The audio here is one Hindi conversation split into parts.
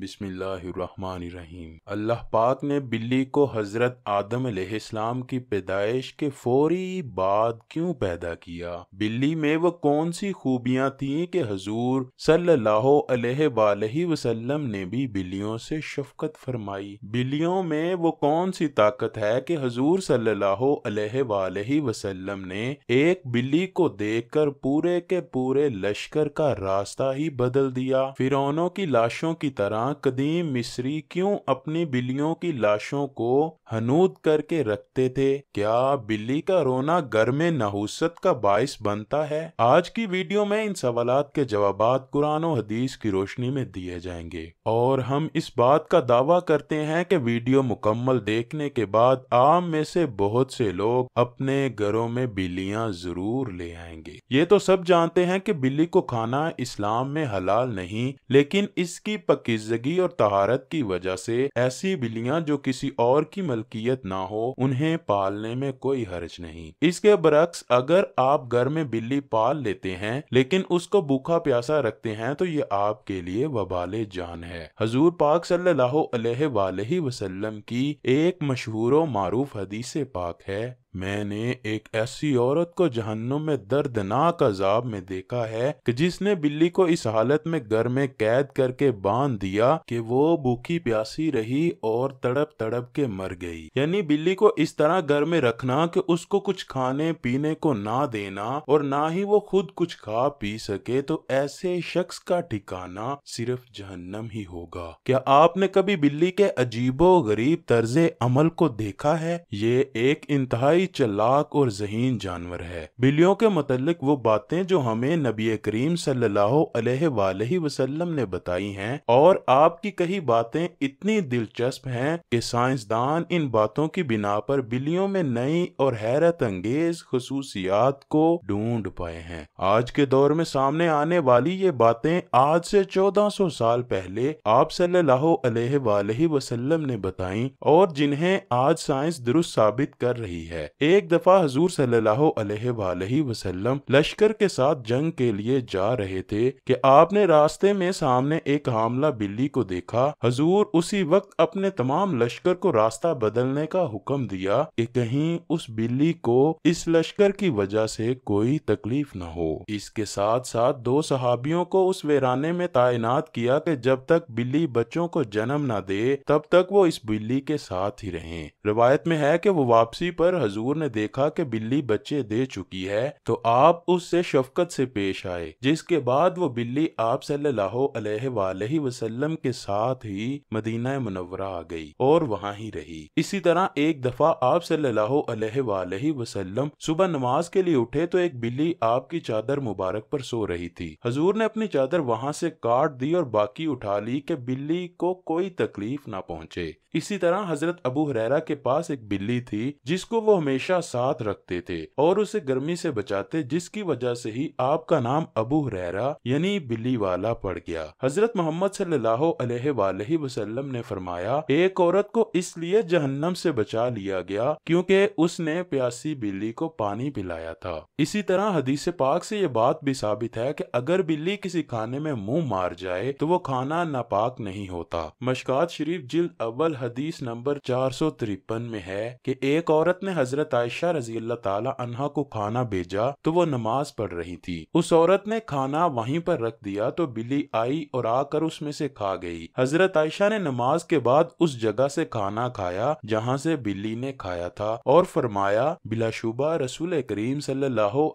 बिस्मिल्लाहिर्रहमानिर्रहीम अल्लाह पाक ने बिल्ली को हज़रत आदम अलैहिस्सलाम की पैदाइश के फौरी बाद क्यों पैदा किया बिल्ली में वो कौन सी खूबियां थी कि हजूर वसल्लम ने भी बिल्लियों से शफकत फरमाई बिल्लियों में वो कौन सी ताकत है कि हजूर सल्लल्लाहु वसल्लम ने एक बिल्ली को कर पूरे के पूरे लश्कर का रास्ता ही बदल दिया फिरौनों की लाशों की तरह कदीम मिस्री क्यों अपनी बिल्लियों की लाशों को हनूद करके रखते थे क्या बिल्ली का रोना घर में नहुसत का बायस बनता है आज की वीडियो में इन सवाल के जवाब कुरान और हदीस की रोशनी में दिए जाएंगे और हम इस बात का दावा करते हैं कि वीडियो मुकम्मल देखने के बाद आम में से बहुत से लोग अपने घरों में बिल्लियाँ जरूर ले आएंगे ये तो सब जानते हैं कि बिल्ली को खाना इस्लाम में हलाल नहीं लेकिन इसकी पकीज पाकिजगी और तहारत की वजह से ऐसी बिल्लियां जो किसी और की मलकियत ना हो उन्हें पालने में कोई हर्ज नहीं इसके बरक्स अगर आप घर में बिल्ली पाल लेते हैं लेकिन उसको भूखा प्यासा रखते हैं तो ये आपके लिए वबाल जान है हजूर पाक सल्लल्लाहु अलैहि वसल्लम की एक मशहूर मारूफ हदीसे पाक है मैंने एक ऐसी औरत को जहन्नुम में दर्दनाक अजाब में देखा है कि जिसने बिल्ली को इस हालत में घर में कैद करके बांध दिया कि वो भूखी प्यासी रही और तड़प तड़प के मर गई यानी बिल्ली को इस तरह घर में रखना कि उसको कुछ खाने पीने को ना देना और ना ही वो खुद कुछ खा पी सके तो ऐसे शख्स का ठिकाना सिर्फ जहन्नम ही होगा क्या आपने कभी बिल्ली के अजीबो गरीब तर्ज अमल को देखा है ये एक इंतहाई चलाक और जहीन जानवर है बिल्लियों के मतलब वो बातें जो हमें नबी करीम सल्लाम ने बताई हैं और आपकी कही बातें इतनी दिलचस्प हैं कि साइंसदान इन बातों की बिना पर बिल्लियों में नई और हैरत अंगेज खसूसियात को ढूंढ पाए हैं आज के दौर में सामने आने वाली ये बातें आज से 1400 साल पहले आप सल्लाह अलैहि ने बताई और जिन्हें आज साइंस दुरुस्त साबित कर रही है एक दफा हजूर सल्लल्लाहु वसल्लम लश्कर के साथ जंग के लिए जा रहे थे कि आपने रास्ते में सामने एक हामला बिल्ली को देखा हजूर उसी वक्त अपने तमाम लश्कर को रास्ता बदलने का हुक्म दिया कि कहीं उस बिल्ली को इस लश्कर की वजह से कोई तकलीफ न हो इसके साथ साथ दो सहाबियों को उस वेराने में तैनात किया कि जब तक बिल्ली बच्चों को जन्म न दे तब तक वो इस बिल्ली के साथ ही रहें। रिवायत में है कि वो वापसी पर हजूर हजूर ने देखा कि बिल्ली बच्चे दे चुकी है तो आप उससे शफकत से पेश आए जिसके बाद वो बिल्ली आप वसल्लम के साथ ही मदीना मुनवरा आ गई और वहाँ ही रही इसी तरह एक दफा आप वसल्लम सुबह नमाज के लिए उठे तो एक बिल्ली आपकी चादर मुबारक पर सो रही थी हजूर ने अपनी चादर वहाँ से काट दी और बाकी उठा ली के बिल्ली को कोई तकलीफ ना पहुँचे इसी तरह हजरत अबू हरेरा के पास एक बिल्ली थी जिसको वो हमेशा साथ रखते थे और उसे गर्मी से बचाते जिसकी वजह से ही आपका नाम अबू हुरैरा यानी बिल्ली वाला पड़ गया हजरत मोहम्मद वसल्लम ने फरमाया एक औरत को इसलिए जहन्नम से बचा लिया गया क्योंकि उसने प्यासी बिल्ली को पानी पिलाया था इसी तरह हदीस पाक से ये बात भी साबित है कि अगर बिल्ली किसी खाने में मुंह मार जाए तो वो खाना नापाक नहीं होता मशक शरीफ जिल अव्वल हदीस नंबर चार सौ तिरपन में है कि एक औरत ने हजरत हजरत आयशा रजी अल्लाह अनहा को खाना भेजा तो वो नमाज पढ़ रही थी उस औरत ने खाना वहीं पर रख दिया तो बिल्ली आई और आकर उसमें से खा गई हजरत आयशा ने नमाज के बाद उस जगह से खाना खाया जहाँ से बिल्ली ने खाया था और फरमाया बिलाशुबा रसूल करीम सल्लल्लाहु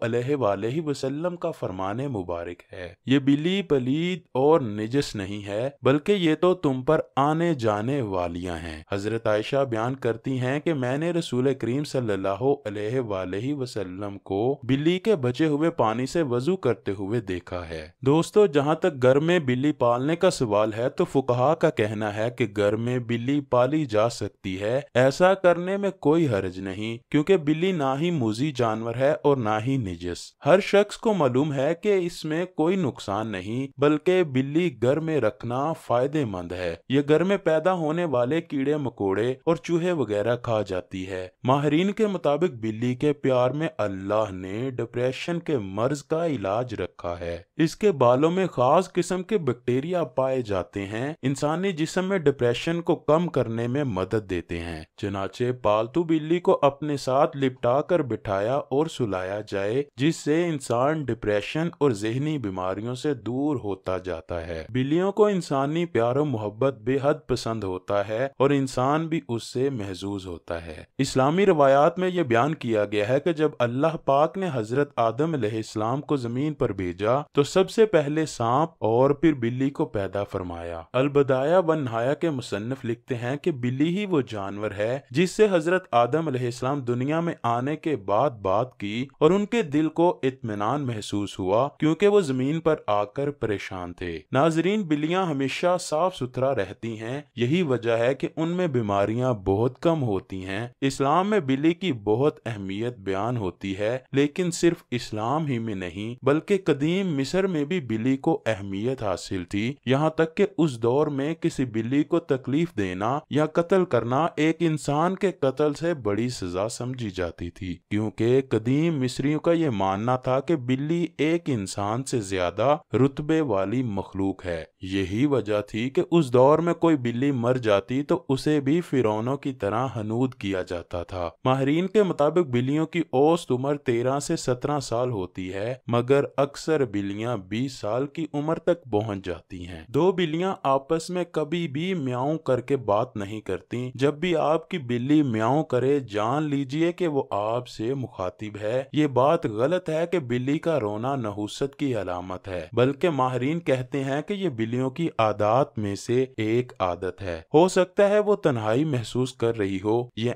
का फरमाने मुबारक है ये बिल्ली पलीद और निजस नहीं है बल्कि ये तो तुम पर आने जाने वालियाँ हैं हजरत आयशा बयान करती हैं कि मैंने रसूल करीम सल सल्लल्लाहु वसल्लम को बिल्ली के बचे हुए पानी से वजू करते हुए देखा है दोस्तों जहाँ तक घर में बिल्ली पालने का सवाल है तो फुकहा का कहना है कि घर में बिल्ली पाली जा सकती है ऐसा करने में कोई हर्ज नहीं क्योंकि बिल्ली ना ही मुजी जानवर है और ना ही निजस हर शख्स को मालूम है कि इसमें कोई नुकसान नहीं बल्कि बिल्ली घर में रखना फायदेमंद है ये घर में पैदा होने वाले कीड़े मकोड़े और चूहे वगैरह खा जाती है माहरीन के के मुताबिक बिल्ली के प्यार में अल्लाह ने डिप्रेशन के मर्ज का इलाज रखा है इसके बालों में खास किस्म के बैक्टीरिया पाए जाते हैं इंसानी जिसम में डिप्रेशन को कम करने में मदद देते हैं चनाचे पालतू बिल्ली को अपने साथ लिपटा कर बिठाया और सुलाया जाए जिससे इंसान डिप्रेशन और जहनी बीमारियों से दूर होता जाता है बिल्लियों को इंसानी प्यार और मोहब्बत बेहद पसंद होता है और इंसान भी उससे महजूज होता है इस्लामी रवायात रिवायात में यह बयान किया गया है कि जब अल्लाह पाक ने हजरत आदम अलैहिस्सलाम को जमीन पर भेजा तो सबसे पहले सांप और फिर बिल्ली को पैदा फरमाया अलबदाया व नहाया के मुसनफ लिखते हैं कि बिल्ली ही वो जानवर है जिससे हजरत आदम अलैहिस्सलाम दुनिया में आने के बाद बात की और उनके दिल को इतमान महसूस हुआ क्योंकि वो जमीन पर आकर परेशान थे नाजरीन बिल्लियां हमेशा साफ सुथरा रहती हैं यही वजह है कि उनमें बीमारियां बहुत कम होती हैं इस्लाम में बिल्ली की बहुत अहमियत बयान होती है लेकिन सिर्फ इस्लाम ही में नहीं बल्कि कदीम मिस्र में भी बिल्ली को अहमियत हासिल थी यहाँ तक के उस दौर में किसी बिल्ली को तकलीफ देना या कत्ल करना एक इंसान के कत्ल से बड़ी सजा समझी जाती थी क्योंकि कदीम मिस्रियों का ये मानना था कि बिल्ली एक इंसान से ज्यादा रुतबे वाली मखलूक है यही वजह थी कि उस दौर में कोई बिल्ली मर जाती तो उसे भी फिरौनों की तरह हनूद किया जाता था माह माहरीन के मुताबिक बिल्लियों की औसत उम्र तेरह से सत्रह साल होती है मगर अक्सर बिल्लियां बीस साल की उम्र तक पहुंच जाती हैं। दो बिल्लियां आपस में कभी भी म्याऊ करके बात नहीं करती जब भी आपकी बिल्ली म्याऊ करे जान लीजिए कि वो आपसे मुखातिब है ये बात गलत है कि बिल्ली का रोना नहुसत की अलामत है बल्कि माहरीन कहते हैं कि ये बिल्लियों की आदात में से एक आदत है हो सकता है वो तन्हाई महसूस कर रही हो ये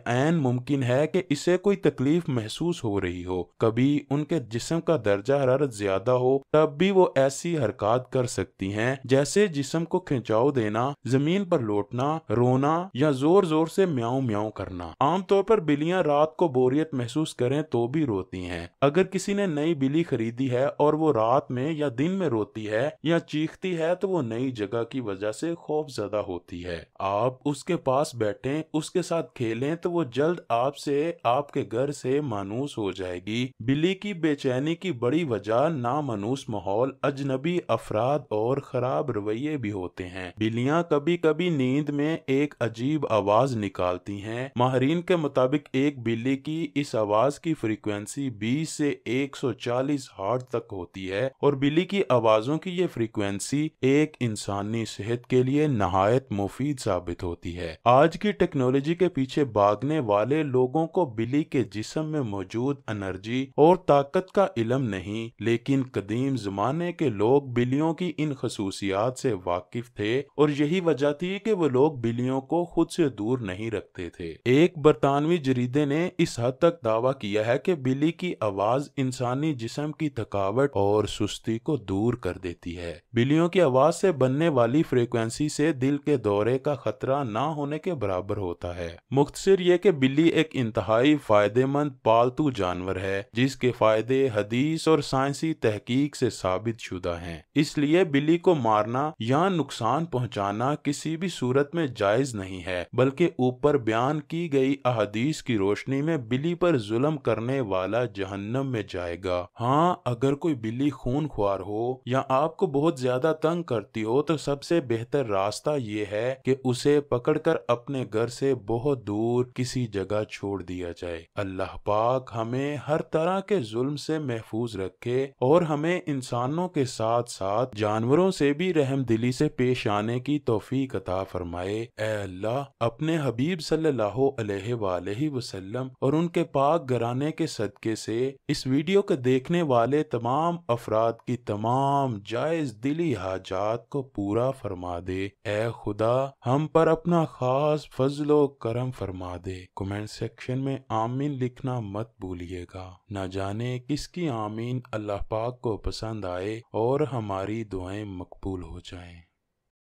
मुमकिन है कि कि इसे कोई तकलीफ महसूस हो रही हो कभी उनके जिस्म का दर्जा हरारत ज्यादा हो तब भी वो ऐसी हरकत कर सकती हैं जैसे जिसम को खिंचाव देना जमीन पर लौटना रोना या जोर जोर से म्याऊ म्याऊ करना आमतौर पर बिलियाँ रात को बोरियत महसूस करें तो भी रोती हैं अगर किसी ने नई बिली खरीदी है और वो रात में या दिन में रोती है या चीखती है तो वो नई जगह की वजह से खौफ ज्यादा होती है आप उसके पास बैठे उसके साथ खेलें तो वो जल्द आपसे आपके घर से मानूस हो जाएगी बिल्ली की बेचैनी की बड़ी वजह नामानूस माहौल अजनबी अफराद और खराब रवैये भी होते हैं बिल्लियाँ कभी कभी नींद में एक अजीब आवाज निकालती हैं माहरीन के मुताबिक एक बिल्ली की इस आवाज की फ्रीक्वेंसी 20 से 140 हार्ट तक होती है और बिल्ली की आवाजों की ये फ्रीक्वेंसी एक इंसानी सेहत के लिए नहायत मुफीद साबित होती है आज की टेक्नोलॉजी के पीछे भागने वाले लोगों को बिली के जिसम में मौजूद एनर्जी और ताकत का इलम नहीं लेकिन कदीम जमाने के लोग बिलियों की इन खसूसियात से वाकिफ थे और यही वजह थी कि वो लोग बिलियों को खुद से दूर नहीं रखते थे एक बरतानवी जरीदे ने इस हद तक दावा किया है कि बिली की आवाज इंसानी जिसम की थकावट और सुस्ती को दूर कर देती है बिलियों की आवाज से बनने वाली फ्रिक्वेंसी से दिल के दौरे का खतरा ना होने के बराबर होता है मुख्तर यह कि बिल्ली एक इंतहा इंतहाई फायदेमंद पालतू जानवर है जिसके फायदे हदीस और साइंसी तहकीक से साबित शुदा है इसलिए बिल्ली को मारना या नुकसान पहुँचाना किसी भी सूरत में जायज नहीं है बल्कि ऊपर बयान की गई अहदीस की रोशनी में बिल्ली पर जुलम करने वाला जहन्नम में जाएगा हाँ अगर कोई बिल्ली खून खुआर हो या आपको बहुत ज्यादा तंग करती हो तो सबसे बेहतर रास्ता ये है कि उसे पकड़कर अपने घर से बहुत दूर किसी जगह छोड़ दी दिया जाए अल्लाह पाक हमें हर तरह के जुल्म से महफूज रखे और हमें इंसानों के साथ साथ जानवरों से भी रहम दिली से पेश आने की तोफ़ी कता फरमाए अल्लाह अपने हबीब सल्लल्लाहु और उनके पाक घराने के सदके से इस वीडियो को देखने वाले तमाम अफराद की तमाम जायज दिली हाजात को पूरा फरमा दे ए खुदा हम पर अपना खास फजलो करम फरमा दे कमेंट सेक्शन में में आमीन लिखना मत भूलिएगा न जाने किसकी आमीन अल्लाह पाक को पसंद आए और हमारी दुआएं मकबूल हो जाएं।